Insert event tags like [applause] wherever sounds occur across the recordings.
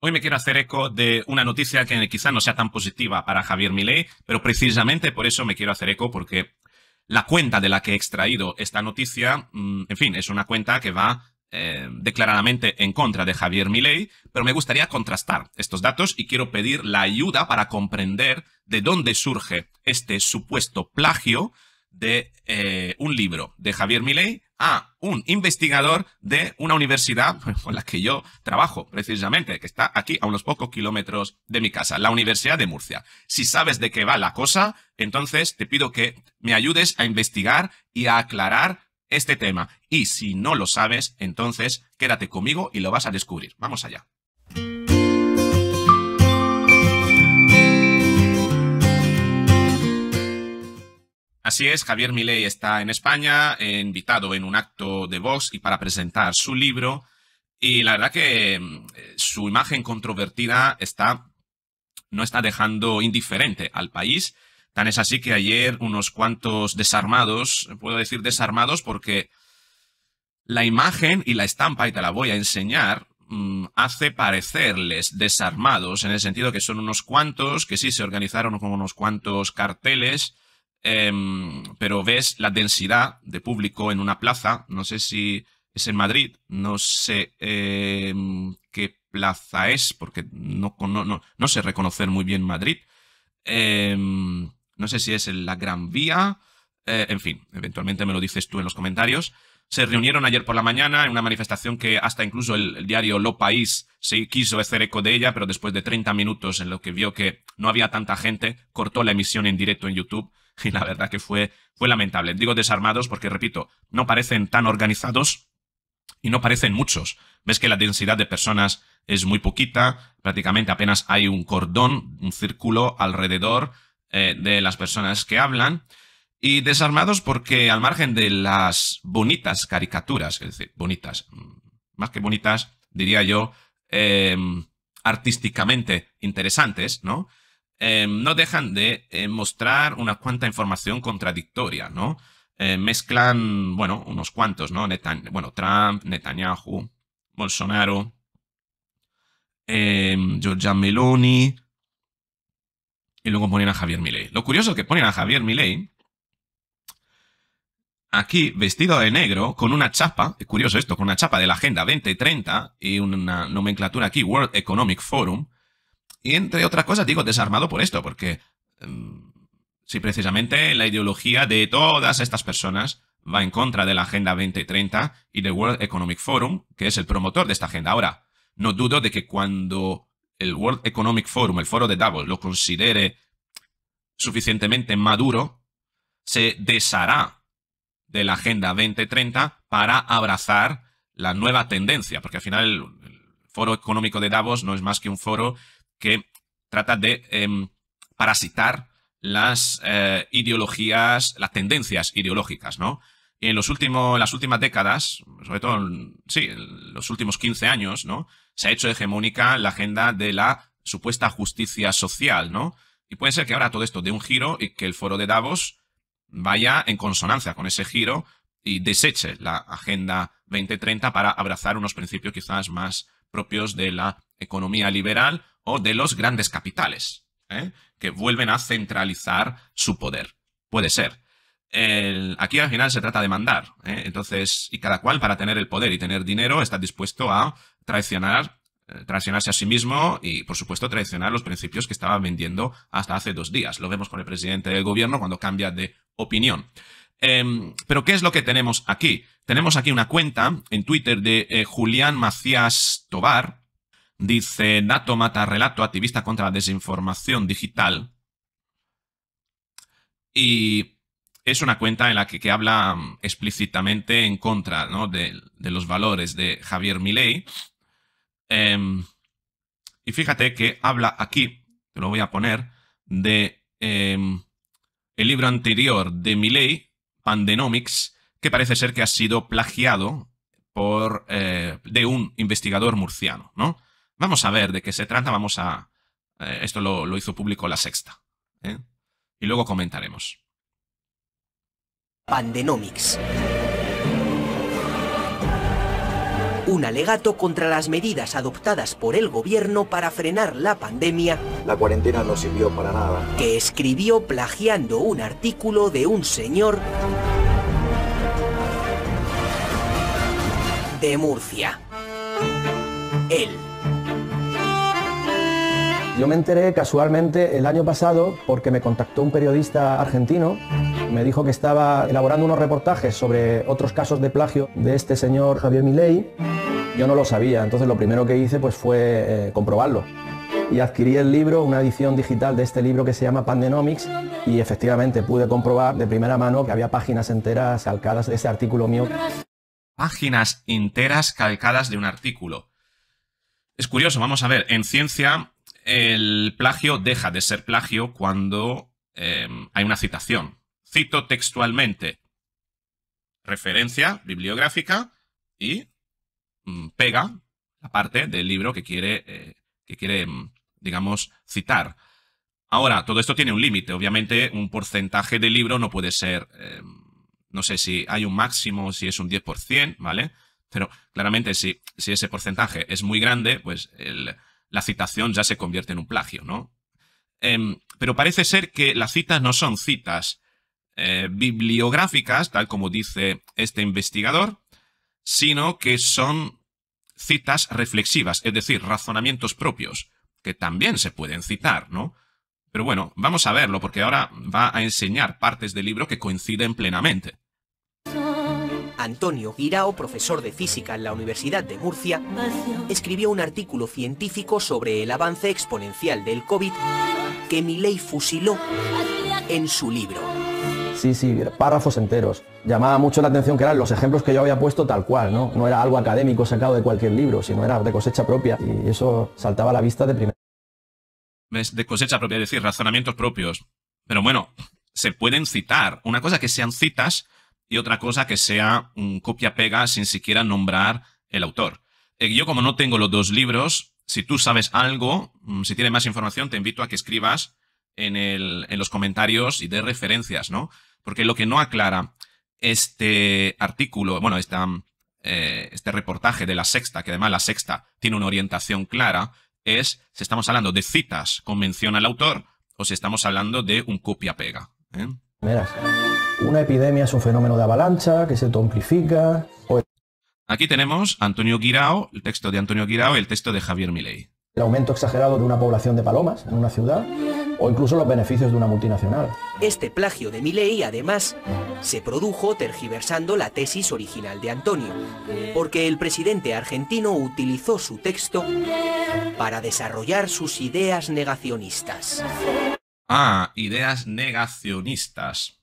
Hoy me quiero hacer eco de una noticia que quizá no sea tan positiva para Javier Milei, pero precisamente por eso me quiero hacer eco porque la cuenta de la que he extraído esta noticia, mm, en fin, es una cuenta que va eh, declaradamente en contra de Javier Milei, pero me gustaría contrastar estos datos y quiero pedir la ayuda para comprender de dónde surge este supuesto plagio de eh, un libro de Javier Milei a un investigador de una universidad con la que yo trabajo precisamente, que está aquí a unos pocos kilómetros de mi casa, la Universidad de Murcia. Si sabes de qué va la cosa, entonces te pido que me ayudes a investigar y a aclarar este tema. Y si no lo sabes, entonces quédate conmigo y lo vas a descubrir. Vamos allá. Así es, Javier Milei está en España, invitado en un acto de Vox y para presentar su libro. Y la verdad que mm, su imagen controvertida está, no está dejando indiferente al país. Tan es así que ayer unos cuantos desarmados, puedo decir desarmados porque la imagen y la estampa, y te la voy a enseñar, mm, hace parecerles desarmados, en el sentido que son unos cuantos, que sí se organizaron con unos cuantos carteles, Em, pero ves la densidad de público en una plaza, no sé si es en Madrid, no sé em, qué plaza es, porque no, no, sé reconocer muy bien Madrid, em, no sé si es en la Gran Vía, eh, en fin, eventualmente me lo dices tú en los comentarios. Se reunieron ayer por la mañana en una manifestación que hasta incluso el, el diario Lo País se quiso hacer eco de ella, pero después de 30 minutos en lo que vio que no había tanta gente, cortó la emisión en directo en YouTube [laughs] y la verdad que fue, fue lamentable. Digo desarmados porque, repito, no parecen tan organizados y no parecen muchos. Ves que la densidad de personas es muy poquita, prácticamente apenas hay un cordón, un círculo alrededor eh, de las personas que hablan. Y desarmados porque al margen de las bonitas caricaturas, es decir, bonitas, mm, más que bonitas, diría yo, eh, artísticamente interesantes, ¿no? Em, no dejan de eh, mostrar una cuanta información contradictoria, ¿no? Eh, mezclan, bueno, unos cuantos, ¿no? bueno, Trump, Netanyahu, Bolsonaro, em, Giorgia Meloni, y luego ponen a Javier Milei. Lo curioso es que ponen a Javier Milei aquí vestido de negro con una chapa, es curioso esto, con una chapa de la Agenda 2030 y una nomenclatura aquí, World Economic Forum, y entre otras cosas digo desarmado por esto, porque em, si precisamente la ideología de todas estas personas va en contra de la Agenda 2030 y del World Economic Forum, que es el promotor de esta agenda. Ahora, no dudo de que cuando el World Economic Forum, el foro de Davos, lo considere suficientemente maduro, se deshará de la Agenda 2030 para abrazar la nueva tendencia, porque al final el Foro Económico de Davos no es más que un foro que trata de em, parasitar las eh, ideologías, las tendencias ideológicas, ¿no? En, los las últimas décadas, sobre todo, en, sí, en los últimos 15 años, ¿no? Se ha hecho hegemónica la agenda de la supuesta justicia social, ¿no? Y puede ser que ahora todo esto dé un giro y que el foro de Davos vaya en consonancia con ese giro y deseche la Agenda 2030 para abrazar unos principios quizás más propios de la economía liberal o de los grandes capitales, ¿eh? que vuelven a centralizar su poder. Puede ser. aquí al final se trata de mandar, ¿eh? entonces, y cada cual para tener el poder y tener dinero está dispuesto a traicionar, eh, traicionarse a sí mismo y, por supuesto, traicionar los principios que estaba vendiendo hasta hace dos días. Lo vemos con el presidente del gobierno cuando cambia de opinión. Em, pero, ¿qué es lo que tenemos aquí? Tenemos aquí una cuenta en Twitter de Julián Macías Tobar, Dice, dato, mata relato activista contra la desinformación digital. Y es una cuenta en la que, que habla mm, explícitamente en contra de, los valores de Javier Milei. Em, y fíjate que habla aquí, te lo voy a poner, de em, el libro anterior de Milei, Pandenomics, que parece ser que ha sido plagiado por, eh, de un investigador murciano, ¿no? Vamos a ver de qué se trata, vamos a... Eh, esto lo, lo, hizo público la sexta. ¿eh? Y luego comentaremos. Pandenomics. Un alegato contra las medidas adoptadas por el gobierno para frenar la pandemia. La cuarentena no sirvió para nada. Que escribió plagiando un artículo de un señor de Murcia. Él yo me enteré casualmente el año pasado porque me contactó un periodista argentino. Me dijo que estaba elaborando unos reportajes sobre otros casos de plagio de este señor Javier Milei. Yo no lo sabía, entonces lo primero que hice pues, fue eh, comprobarlo. Y adquirí el libro, una edición digital de este libro que se llama Pandenomics, y efectivamente pude comprobar de primera mano que había páginas enteras calcadas de ese artículo mío. Páginas enteras calcadas de un artículo. Es curioso, vamos a ver, en ciencia el plagio deja de ser plagio cuando em, hay una citación. Cito textualmente referencia bibliográfica y mm, pega la parte del libro que quiere, eh, que quiere, em, digamos, citar. Ahora, todo esto tiene un límite. Obviamente, un porcentaje de libro no puede ser, em, no sé si hay un máximo, si es un 10%, ¿vale? Pero claramente, si ese porcentaje es muy grande, pues el, la citación ya se convierte en un plagio, ¿no? Em, pero parece ser que las citas no son citas eh, bibliográficas, tal como dice este investigador, sino que son citas reflexivas, es decir, razonamientos propios, que también se pueden citar, ¿no? Pero bueno, vamos a verlo, porque ahora va a enseñar partes del libro que coinciden plenamente. Antonio Girao, profesor de física en la Universidad de Murcia, escribió un artículo científico sobre el avance exponencial del COVID que Milei fusiló en su libro. Sí, sí, párrafos enteros. Llamaba mucho la atención que eran los ejemplos que yo había puesto tal cual, ¿no? No era algo académico sacado de cualquier libro, sino era de cosecha propia y eso saltaba a la vista de primera. de cosecha propia, es decir, razonamientos propios. Pero bueno, se pueden citar. Una cosa que sean citas y otra cosa que sea un copia-pega sin siquiera nombrar el autor. Eh, yo como no tengo los dos libros, si tú sabes algo, mm, si tienes más información, te invito a que escribas en, el, en los comentarios y de referencias, ¿no? Porque lo que no aclara este artículo, bueno, mm, eh, este reportaje de la sexta, que además la sexta tiene una orientación clara, es si estamos hablando de citas con mención al autor o si estamos hablando de un copia-pega. ¿eh? Una epidemia es un fenómeno de avalancha que se amplifica. Pues Aquí tenemos Antonio Guirao, el texto de Antonio Guirao y el texto de Javier Milei. El aumento exagerado de una población de palomas en una ciudad o incluso los beneficios de una multinacional. Este plagio de Milei, además, se produjo tergiversando la tesis original de Antonio, porque el presidente argentino utilizó su texto para desarrollar sus ideas negacionistas. Ah, ideas negacionistas.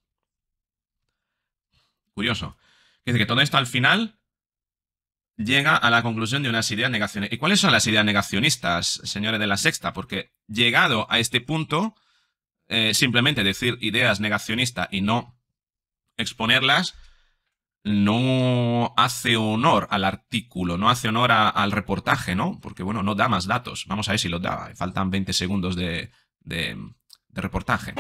Curioso. Dice que todo esto al final llega a la conclusión de unas ideas negacionistas. ¿Y cuáles son las ideas negacionistas, señores de la sexta? Porque llegado a este punto, eh, simplemente decir ideas negacionistas y no exponerlas no hace honor al artículo, no hace honor al reportaje, ¿no? Porque, bueno, no da más datos. Vamos a ver si lo da. Faltan 20 segundos de, de reportaje.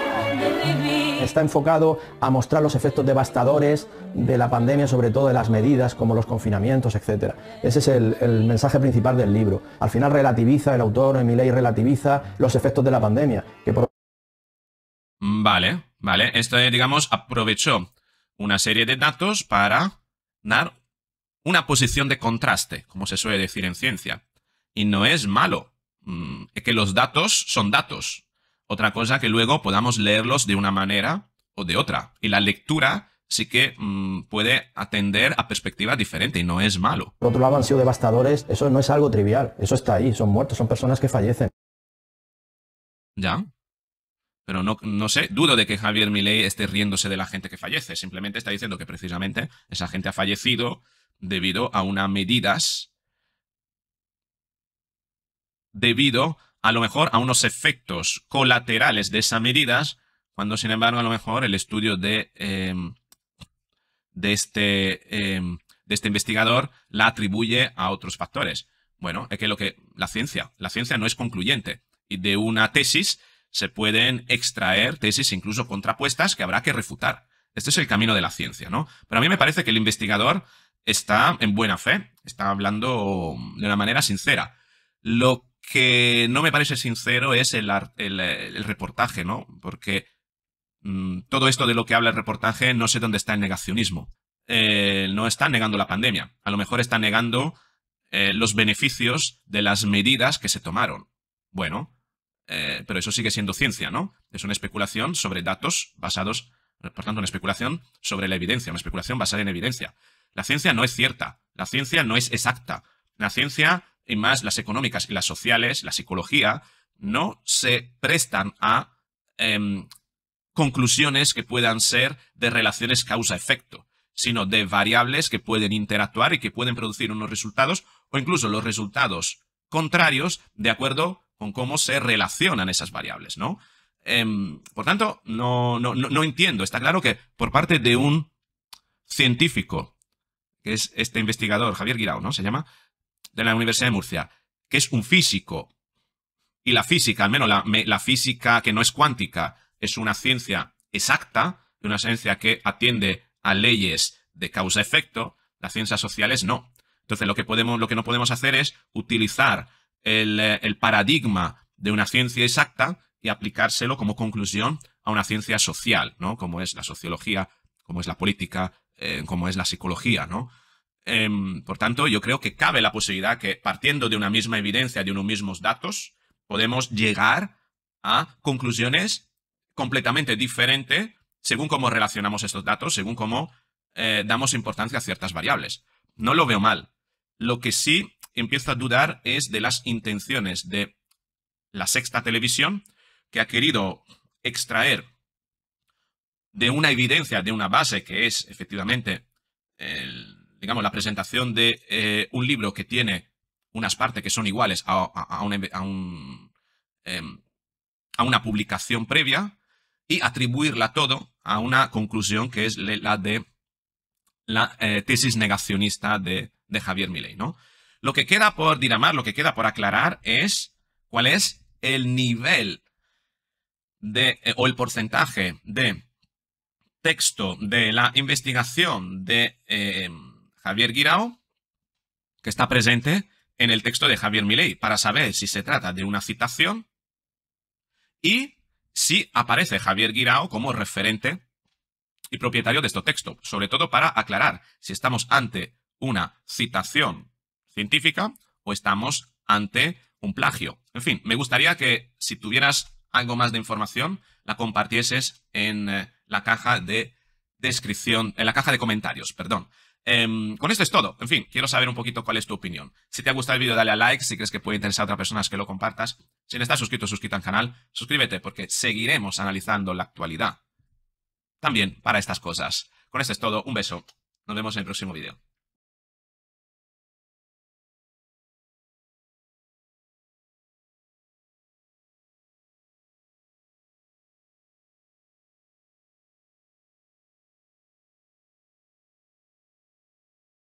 Está enfocado a mostrar los efectos devastadores de la pandemia, sobre todo de las medidas como los confinamientos, etc. Ese es el, mensaje principal del libro. Al final relativiza, el autor Emilei relativiza los efectos de la pandemia. Que Vale, vale. Esto, eh, digamos, aprovechó una serie de datos para dar una posición de contraste, como se suele decir en ciencia. Y no es malo, mm, es que los datos son datos, otra cosa que luego podamos leerlos de una manera o de otra. Y la lectura sí que mm, puede atender a perspectivas diferentes y no es malo. Por otro lado, han sido devastadores. Eso no es algo trivial. Eso está ahí. Son muertos, son personas que fallecen. Ya. Pero no, no sé, dudo de que Javier Milei esté riéndose de la gente que fallece. Simplemente está diciendo que precisamente esa gente ha fallecido debido a unas medidas debido a lo mejor a unos efectos colaterales de esas medidas, cuando sin embargo a lo mejor el estudio de, em, de, este, em, de este investigador la atribuye a otros factores. Bueno, es que lo que la ciencia, la ciencia no es concluyente y de una tesis se pueden extraer tesis incluso contrapuestas que habrá que refutar. Este es el camino de la ciencia, ¿no? Pero a mí me parece que el investigador está en buena fe, está hablando de una manera sincera. Lo que no me parece sincero es el, reportaje, ¿no? Porque mm, todo esto de lo que habla el reportaje no sé dónde está el negacionismo. Eh, no está negando la pandemia, a lo mejor está negando eh, los beneficios de las medidas que se tomaron. Bueno, eh, pero eso sigue siendo ciencia, ¿no? Es una especulación sobre datos basados, por tanto, una especulación sobre la evidencia, una especulación basada en evidencia. La ciencia no es cierta, la ciencia no es exacta, la ciencia y más las económicas y las sociales, la psicología, no se prestan a em, conclusiones que puedan ser de relaciones causa-efecto, sino de variables que pueden interactuar y que pueden producir unos resultados o incluso los resultados contrarios de acuerdo con cómo se relacionan esas variables, ¿no? Em, por tanto, no, no, entiendo. Está claro que por parte de un científico, que es este investigador, Javier Guirao, ¿no? Se llama, de la Universidad de Murcia, que es un físico, y la física, al menos la, la física que no es cuántica, es una ciencia exacta, una ciencia que atiende a leyes de causa-efecto, las ciencias sociales no. Entonces lo que, podemos, lo que no podemos hacer es utilizar el, paradigma de una ciencia exacta y aplicárselo como conclusión a una ciencia social, ¿no? Como es la sociología, como es la política, eh, como es la psicología, ¿no? Em, por tanto, yo creo que cabe la posibilidad que partiendo de una misma evidencia, de unos mismos datos, podemos llegar a conclusiones completamente diferentes según cómo relacionamos estos datos, según cómo eh, damos importancia a ciertas variables. No lo veo mal. Lo que sí empiezo a dudar es de las intenciones de la sexta televisión que ha querido extraer de una evidencia, de una base que es efectivamente el, digamos, la presentación de eh, un libro que tiene unas partes que son iguales em, a, una, publicación previa y atribuirla todo a una conclusión que es la de la eh, tesis negacionista de, Javier Milei, ¿no? Lo que queda por diramar, lo que queda por aclarar es cuál es el nivel de, eh, o el porcentaje de texto de la investigación de em, Javier Guirao, que está presente en el texto de Javier Milei, para saber si se trata de una citación y si aparece Javier Guirao como referente y propietario de este texto, sobre todo para aclarar si estamos ante una citación científica o estamos ante un plagio. En fin, me gustaría que si tuvieras algo más de información, la compartieses en eh, la caja de descripción, en la caja de comentarios, perdón. Em, con esto es todo. En fin, quiero saber un poquito cuál es tu opinión. Si te ha gustado el vídeo, dale a like. Si crees que puede interesar a otras personas, que lo compartas. Si no estás suscrito, suscríbete al canal. Suscríbete porque seguiremos analizando la actualidad. También para estas cosas. Con esto es todo. Un beso. Nos vemos en el próximo vídeo.